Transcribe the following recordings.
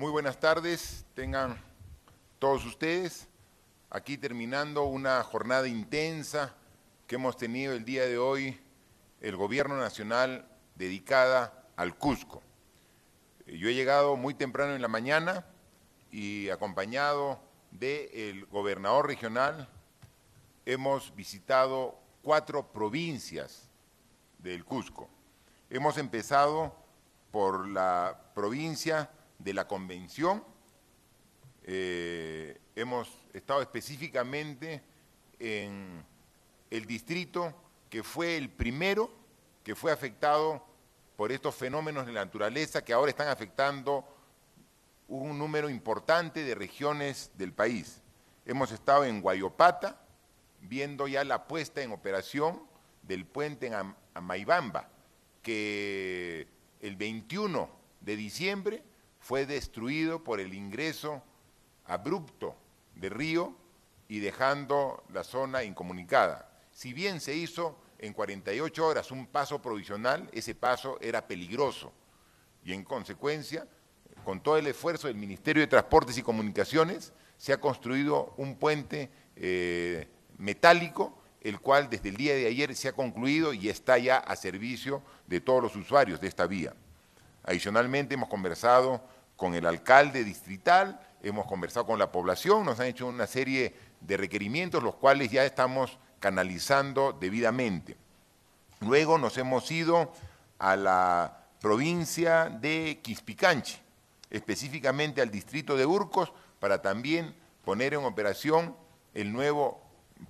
Muy buenas tardes, tengan todos ustedes. Aquí terminando una jornada intensa que hemos tenido el día de hoy, el Gobierno Nacional dedicada al Cusco. Yo he llegado muy temprano en la mañana y acompañado del gobernador regional hemos visitado cuatro provincias del Cusco. Hemos empezado por la provincia de la convención. Eh, hemos estado específicamente en el distrito que fue el primero que fue afectado por estos fenómenos de la naturaleza que ahora están afectando un número importante de regiones del país. Hemos estado en Guayopata, viendo ya la puesta en operación del puente en Maibamba que el 21 de diciembre fue destruido por el ingreso abrupto de río y dejando la zona incomunicada. Si bien se hizo en 48 horas un paso provisional, ese paso era peligroso y en consecuencia, con todo el esfuerzo del Ministerio de Transportes y Comunicaciones, se ha construido un puente eh, metálico, el cual desde el día de ayer se ha concluido y está ya a servicio de todos los usuarios de esta vía. Adicionalmente hemos conversado con el alcalde distrital, hemos conversado con la población, nos han hecho una serie de requerimientos, los cuales ya estamos canalizando debidamente. Luego nos hemos ido a la provincia de Quispicanchi, específicamente al distrito de Urcos, para también poner en operación el nuevo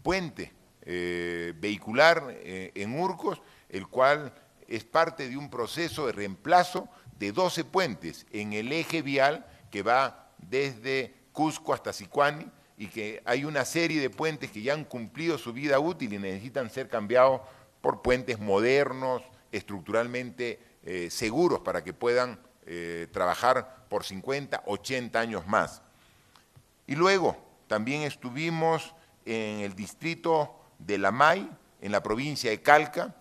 puente eh, vehicular eh, en Urcos, el cual es parte de un proceso de reemplazo de 12 puentes en el eje vial que va desde Cusco hasta Sicuani y que hay una serie de puentes que ya han cumplido su vida útil y necesitan ser cambiados por puentes modernos, estructuralmente eh, seguros para que puedan eh, trabajar por 50, 80 años más. Y luego también estuvimos en el distrito de Lamay, en la provincia de Calca,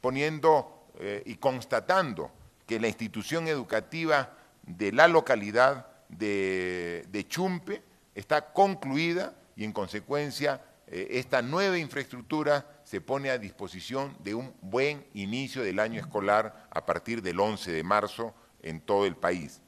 poniendo eh, y constatando que la institución educativa de la localidad de, Chumpe está concluida y en consecuencia eh, esta nueva infraestructura se pone a disposición de un buen inicio del año escolar a partir del 11 de marzo en todo el país.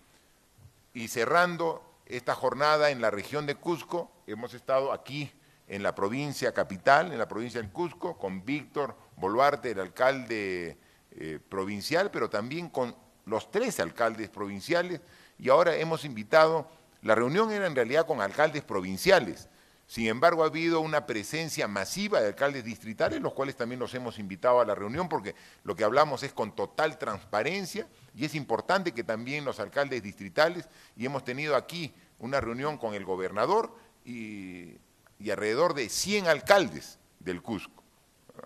Y cerrando esta jornada en la región de Cusco, hemos estado aquí en la provincia capital, en la provincia del Cusco, con Víctor Boluarte, el alcalde eh, provincial, pero también con los tres alcaldes provinciales y ahora hemos invitado, la reunión era en realidad con alcaldes provinciales, sin embargo ha habido una presencia masiva de alcaldes distritales, los cuales también los hemos invitado a la reunión porque lo que hablamos es con total transparencia y es importante que también los alcaldes distritales, y hemos tenido aquí una reunión con el gobernador y, y alrededor de 100 alcaldes del Cusco.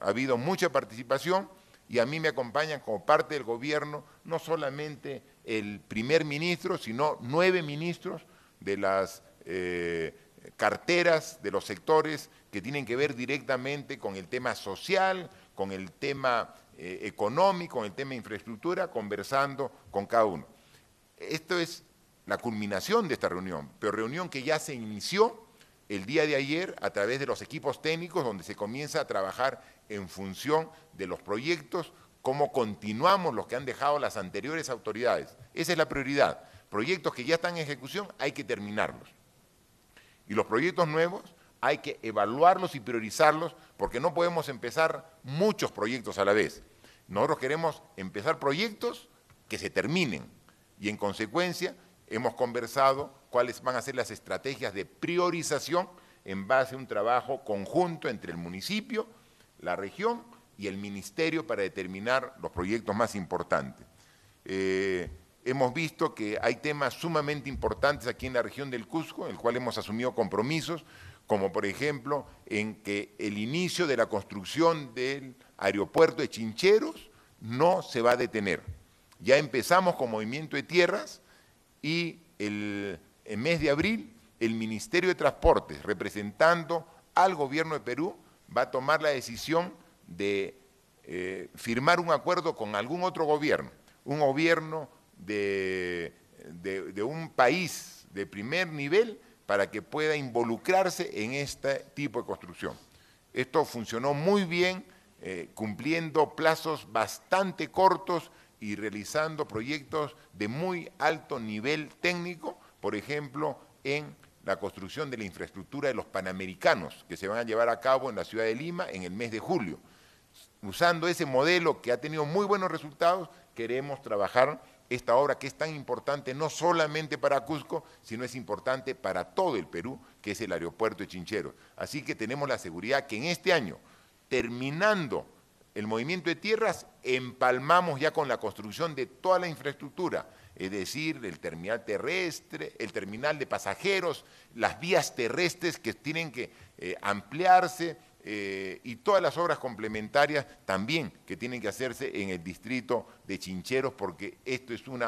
Ha habido mucha participación y a mí me acompañan como parte del gobierno no solamente el primer ministro, sino nueve ministros de las eh, carteras, de los sectores que tienen que ver directamente con el tema social, con el tema eh, económico, con el tema infraestructura, conversando con cada uno. Esto es la culminación de esta reunión, pero reunión que ya se inició el día de ayer a través de los equipos técnicos donde se comienza a trabajar en función de los proyectos, cómo continuamos los que han dejado las anteriores autoridades. Esa es la prioridad. Proyectos que ya están en ejecución hay que terminarlos. Y los proyectos nuevos hay que evaluarlos y priorizarlos porque no podemos empezar muchos proyectos a la vez. Nosotros queremos empezar proyectos que se terminen y en consecuencia Hemos conversado cuáles van a ser las estrategias de priorización en base a un trabajo conjunto entre el municipio, la región y el ministerio para determinar los proyectos más importantes. Eh, hemos visto que hay temas sumamente importantes aquí en la región del Cusco, en el cual hemos asumido compromisos, como por ejemplo en que el inicio de la construcción del aeropuerto de Chincheros no se va a detener. Ya empezamos con Movimiento de Tierras y el, mes de abril el Ministerio de Transportes, representando al gobierno de Perú, va a tomar la decisión de eh, firmar un acuerdo con algún otro gobierno, un gobierno de, un país de primer nivel para que pueda involucrarse en este tipo de construcción. Esto funcionó muy bien, eh, cumpliendo plazos bastante cortos y realizando proyectos de muy alto nivel técnico, por ejemplo, en la construcción de la infraestructura de los panamericanos que se van a llevar a cabo en la ciudad de Lima en el mes de julio. Usando ese modelo que ha tenido muy buenos resultados, queremos trabajar esta obra que es tan importante no solamente para Cusco, sino es importante para todo el Perú, que es el aeropuerto de Chinchero. Así que tenemos la seguridad que en este año, terminando el movimiento de tierras empalmamos ya con la construcción de toda la infraestructura, es decir, el terminal terrestre, el terminal de pasajeros, las vías terrestres que tienen que eh, ampliarse eh, y todas las obras complementarias también que tienen que hacerse en el distrito de Chincheros, porque esto es un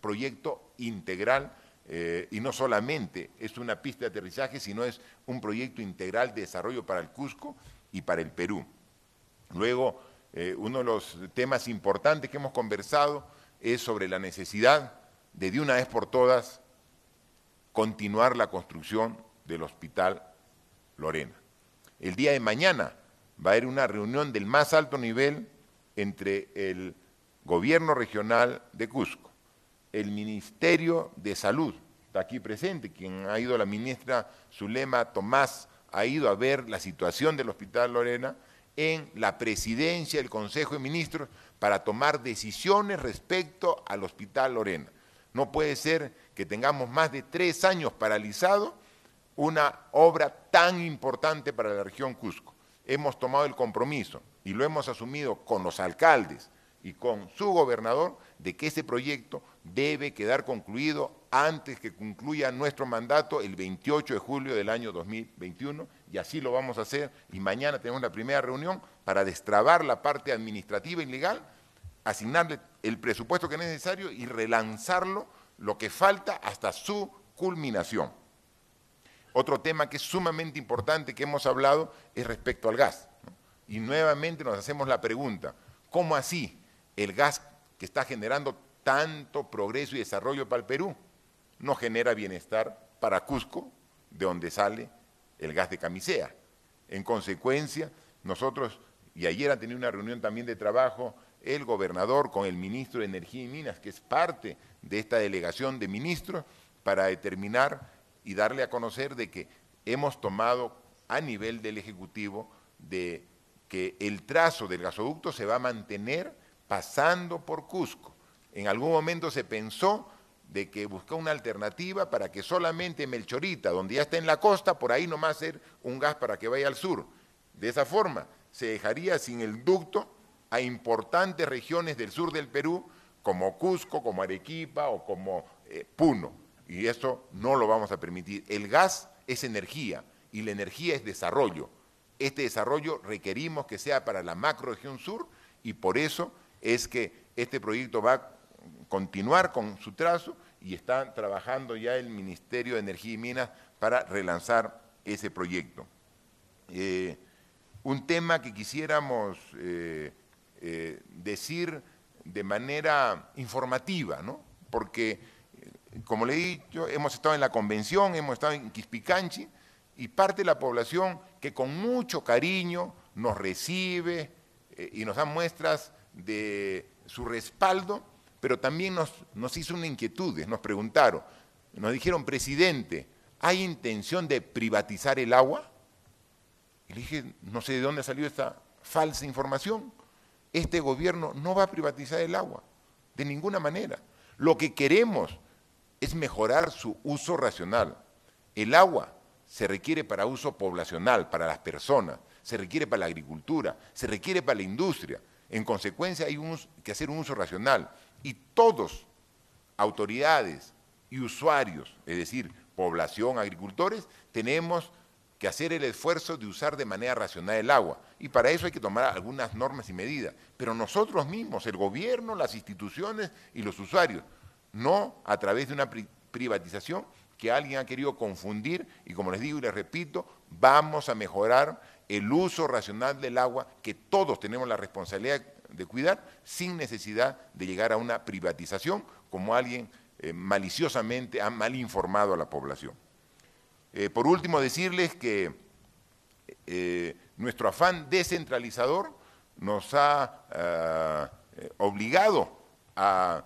proyecto integral. Eh, y no solamente es una pista de aterrizaje, sino es un proyecto integral de desarrollo para el Cusco y para el Perú. Luego, eh, uno de los temas importantes que hemos conversado es sobre la necesidad de de una vez por todas continuar la construcción del Hospital Lorena. El día de mañana va a haber una reunión del más alto nivel entre el gobierno regional de Cusco, el Ministerio de Salud, está aquí presente, quien ha ido la ministra Zulema Tomás, ha ido a ver la situación del Hospital Lorena, en la presidencia del Consejo de Ministros para tomar decisiones respecto al Hospital Lorena. No puede ser que tengamos más de tres años paralizado una obra tan importante para la región Cusco. Hemos tomado el compromiso y lo hemos asumido con los alcaldes, y con su gobernador de que ese proyecto debe quedar concluido antes que concluya nuestro mandato el 28 de julio del año 2021 y así lo vamos a hacer y mañana tenemos la primera reunión para destrabar la parte administrativa y legal, asignarle el presupuesto que es necesario y relanzarlo lo que falta hasta su culminación. Otro tema que es sumamente importante que hemos hablado es respecto al gas. Y nuevamente nos hacemos la pregunta, ¿cómo así el gas que está generando tanto progreso y desarrollo para el Perú no genera bienestar para Cusco, de donde sale el gas de camisea. En consecuencia, nosotros, y ayer han tenido una reunión también de trabajo, el gobernador con el ministro de Energía y Minas, que es parte de esta delegación de ministros, para determinar y darle a conocer de que hemos tomado a nivel del Ejecutivo de que el trazo del gasoducto se va a mantener pasando por Cusco. En algún momento se pensó de que buscó una alternativa para que solamente Melchorita, donde ya está en la costa, por ahí nomás ser un gas para que vaya al sur. De esa forma, se dejaría sin el ducto a importantes regiones del sur del Perú, como Cusco, como Arequipa o como eh, Puno. Y eso no lo vamos a permitir. El gas es energía y la energía es desarrollo. Este desarrollo requerimos que sea para la macroregión sur y por eso es que este proyecto va a continuar con su trazo y está trabajando ya el Ministerio de Energía y Minas para relanzar ese proyecto. Eh, un tema que quisiéramos eh, eh, decir de manera informativa, ¿no? porque, como le he dicho, hemos estado en la convención, hemos estado en Quispicanchi, y parte de la población que con mucho cariño nos recibe y nos da muestras de su respaldo, pero también nos, hizo una inquietud, nos preguntaron, nos dijeron, presidente, ¿hay intención de privatizar el agua? Y le dije, no sé de dónde salió esta falsa información. Este gobierno no va a privatizar el agua, de ninguna manera. Lo que queremos es mejorar su uso racional. El agua se requiere para uso poblacional, para las personas, se requiere para la agricultura, se requiere para la industria, en consecuencia, hay que hacer un uso racional y todos, autoridades y usuarios, es decir, población, agricultores, tenemos que hacer el esfuerzo de usar de manera racional el agua. Y para eso hay que tomar algunas normas y medidas. Pero nosotros mismos, el gobierno, las instituciones y los usuarios, no a través de una privatización que alguien ha querido confundir y como les digo y les repito, vamos a mejorar el uso racional del agua que todos tenemos la responsabilidad de cuidar sin necesidad de llegar a una privatización como alguien eh, maliciosamente ha mal informado a la población. Eh, por último, decirles que eh, nuestro afán descentralizador nos ha ah, obligado a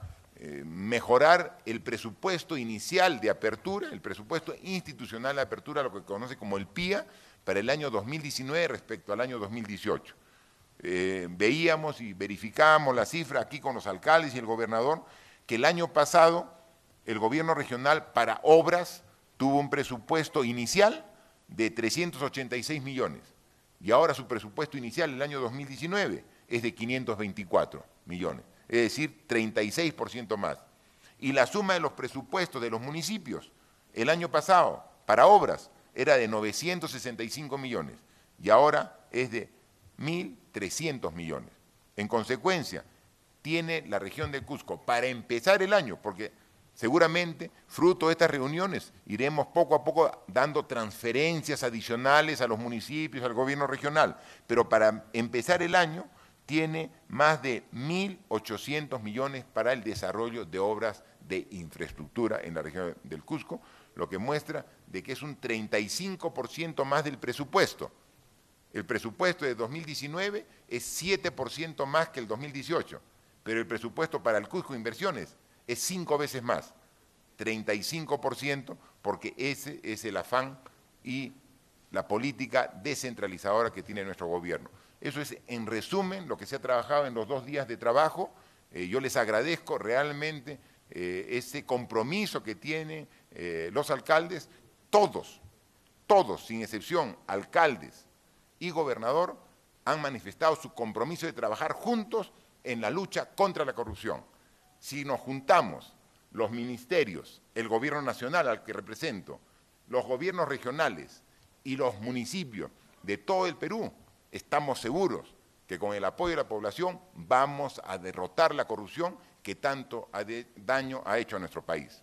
mejorar el presupuesto inicial de apertura, el presupuesto institucional de apertura, lo que conoce como el PIA, para el año 2019 respecto al año 2018. Eh, veíamos y verificábamos la cifra aquí con los alcaldes y el gobernador, que el año pasado el gobierno regional para obras tuvo un presupuesto inicial de 386 millones y ahora su presupuesto inicial el año 2019 es de 524 millones, es decir, 36% más. Y la suma de los presupuestos de los municipios el año pasado para obras era de 965 millones y ahora es de 1.300 millones. En consecuencia, tiene la región de Cusco para empezar el año, porque seguramente, fruto de estas reuniones, iremos poco a poco dando transferencias adicionales a los municipios, al gobierno regional, pero para empezar el año tiene más de 1.800 millones para el desarrollo de obras de infraestructura en la región del Cusco, lo que muestra de que es un 35% más del presupuesto. El presupuesto de 2019 es 7% más que el 2018, pero el presupuesto para el Cusco Inversiones es cinco veces más, 35%, porque ese es el afán y la política descentralizadora que tiene nuestro gobierno. Eso es, en resumen, lo que se ha trabajado en los dos días de trabajo. Eh, yo les agradezco realmente eh, ese compromiso que tiene eh, los alcaldes, todos, todos, sin excepción, alcaldes y gobernador, han manifestado su compromiso de trabajar juntos en la lucha contra la corrupción. Si nos juntamos los ministerios, el gobierno nacional al que represento, los gobiernos regionales y los municipios de todo el Perú, estamos seguros que con el apoyo de la población vamos a derrotar la corrupción que tanto daño ha hecho a nuestro país.